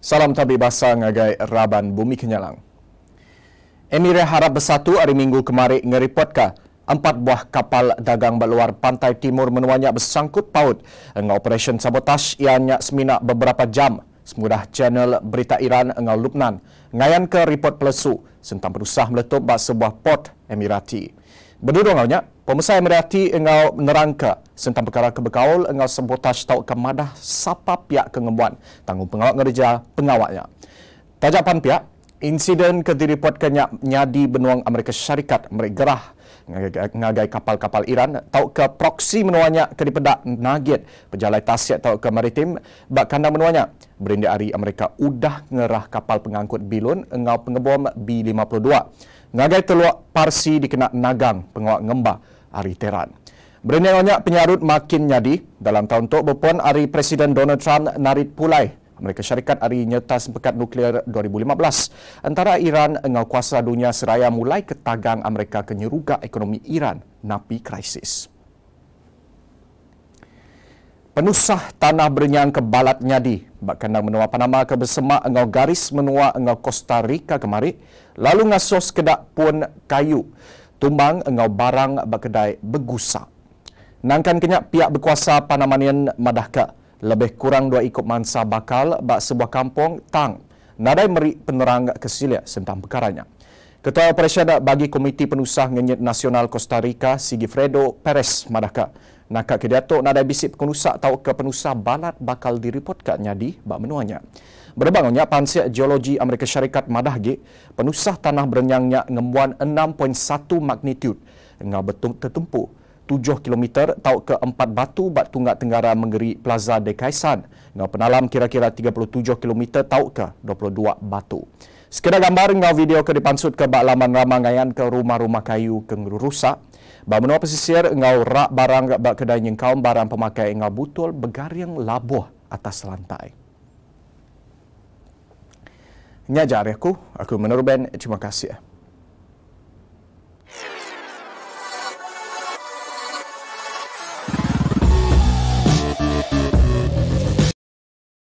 Salam tabi basa ngagai Raban Bumi Kenyalang. Emirah Harap Bersatu hari Minggu kemarin ngeripotka empat buah kapal dagang berluar pantai timur menuanya bersangkut paut dengan operasi sabotaj ianya semina beberapa jam semudah channel berita Iran dengan Lubnan ngayan ke report pelesu sentang berusaha meletup bahas sebuah port Emirati. Berdua ngau nya, pemesai merati engau nerangka sentang perkara kebekaul engau sembotas tau ke madah sapa pihak kengemuan tanggung pengawak ngerja pengawaknya. Tajapan pihak, insiden kediri puat kenyak nyadi benuang Amerika Syarikat merek gerah ngagai kapal-kapal Iran tau ke proksi menuanya ke dipedak nagit pejalai tasik tau ke maritim bak kanda menuanya berindi hari Amerika udah ngerah kapal pengangkut bilun engau pengebom B52 ngagai teluak parsi dikena nagang penguat ngemba hari Teran Berenangnya penyarut makin nyadi dalam tahun tu berpun hari Presiden Donald Trump narit pulai Amerika Syarikat hari nyertas pekat nuklear 2015. Antara Iran dengan kuasa dunia seraya mulai ketagang Amerika kenyeruga ekonomi Iran napi krisis. Penusah tanah bernyang ke balat nyadi. Bak kandang menua Panama ke bersemak engau garis menua engau Costa Rica kemari. Lalu ngasos kedak pun kayu. Tumbang engau barang bak kedai begusa. Nangkan kenyak pihak berkuasa Panamanian madahka lebih kurang dua ikut mansa bakal bak sebuah kampung tang nadai meri penerang kesilia tentang perkaranya. Ketua Operasian bagi Komiti Penusah Ngenyet Nasional Costa Rica, Sigifredo Perez Madaka. Nakak kediato nadai bisik penusah tau ke penusah balat bakal diripotkannya di bak menuanya. Berbangunnya, Pansiak Geologi Amerika Syarikat Madahgi, penusah tanah berenyangnya ngemuan 6.1 magnitude. Nga betul tertumpu 7 km tau ke 4 Batu Bat Tunggak Tenggara mengeri Plaza Dekaisan. Kaisan dengan penalam kira-kira 37 km tau ke 22 Batu. Sekedar gambar dengan video ke dipansut ke bak laman ramangayan ke rumah-rumah kayu ke rusak. Bak menua pesisir ngau rak barang ke bak kedai nyengkaum barang pemakai ngau butul yang labuh atas lantai. Nyajar aku, aku menurut Ben, terima kasih.